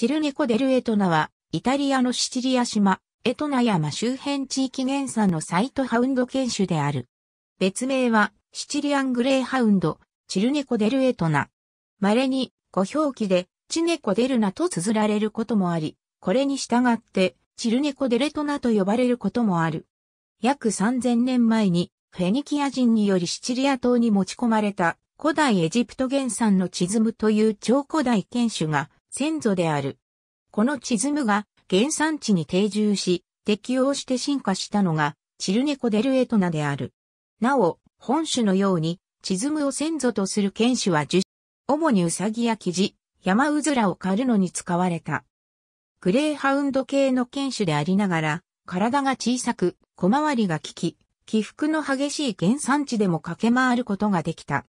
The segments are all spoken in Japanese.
チルネコ・デル・エトナは、イタリアのシチリア島、エトナ山周辺地域原産のサイトハウンド犬種である。別名は、シチリアングレーハウンド、チルネコ・デル・エトナ。稀に、語表記で、チネコ・デルナと綴られることもあり、これに従って、チルネコ・デレトナと呼ばれることもある。約3000年前に、フェニキア人によりシチリア島に持ち込まれた古代エジプト原産のチズムという超古代犬種が先祖である。このチズムが原産地に定住し、適応して進化したのが、チルネコデルエトナである。なお、本種のように、チズムを先祖とする犬種は樹種、主にウサギやキジ、ヤマウズラを狩るのに使われた。グレーハウンド系の犬種でありながら、体が小さく、小回りが利き、起伏の激しい原産地でも駆け回ることができた。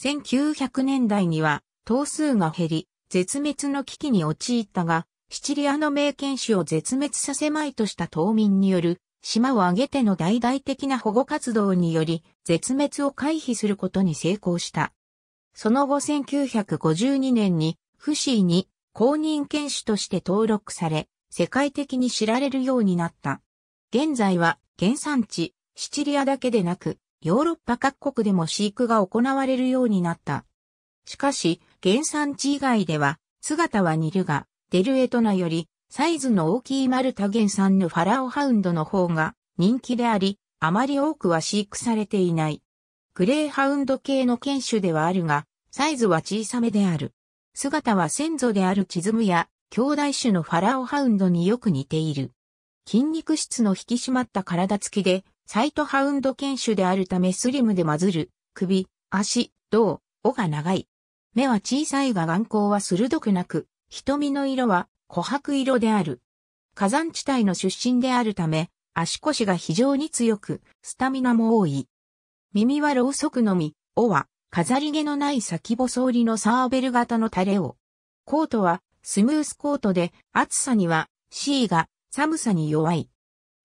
1900年代には、頭数が減り、絶滅の危機に陥ったが、シチリアの名犬種を絶滅させまいとした島民による、島を挙げての大々的な保護活動により、絶滅を回避することに成功した。その後1952年に、フシーに公認犬種として登録され、世界的に知られるようになった。現在は原産地、シチリアだけでなく、ヨーロッパ各国でも飼育が行われるようになった。しかし、原産地以外では、姿は似るが、デルエトナより、サイズの大きいマルタ原産のファラオハウンドの方が人気であり、あまり多くは飼育されていない。グレーハウンド系の犬種ではあるが、サイズは小さめである。姿は先祖であるチズムや兄弟種のファラオハウンドによく似ている。筋肉質の引き締まった体つきで、サイトハウンド犬種であるためスリムで混ずる、首、足、胴、尾が長い。目は小さいが眼光は鋭くなく、瞳の色は琥珀色である。火山地帯の出身であるため、足腰が非常に強く、スタミナも多い。耳はろうそくのみ、尾は飾り毛のない先細織りのサーベル型のタレを。コートはスムースコートで暑さには C が寒さに弱い。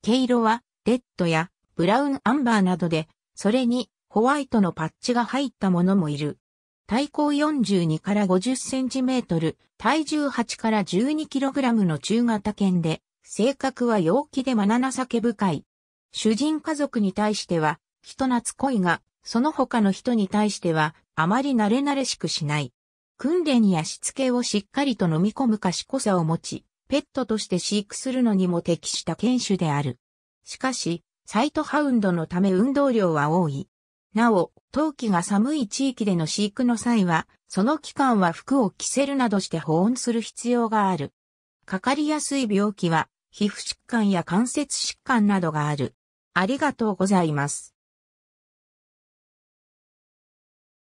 毛色はレッドやブラウンアンバーなどで、それにホワイトのパッチが入ったものもいる。体高42から50センチメートル、体重8から12キログラムの中型犬で、性格は陽気でな情け深い。主人家族に対しては、人懐っこいが、その他の人に対しては、あまり慣れ慣れしくしない。訓練やしつけをしっかりと飲み込む賢さを持ち、ペットとして飼育するのにも適した犬種である。しかし、サイトハウンドのため運動量は多い。なお、冬季が寒い地域での飼育の際は、その期間は服を着せるなどして保温する必要がある。かかりやすい病気は、皮膚疾患や関節疾患などがある。ありがとうございます。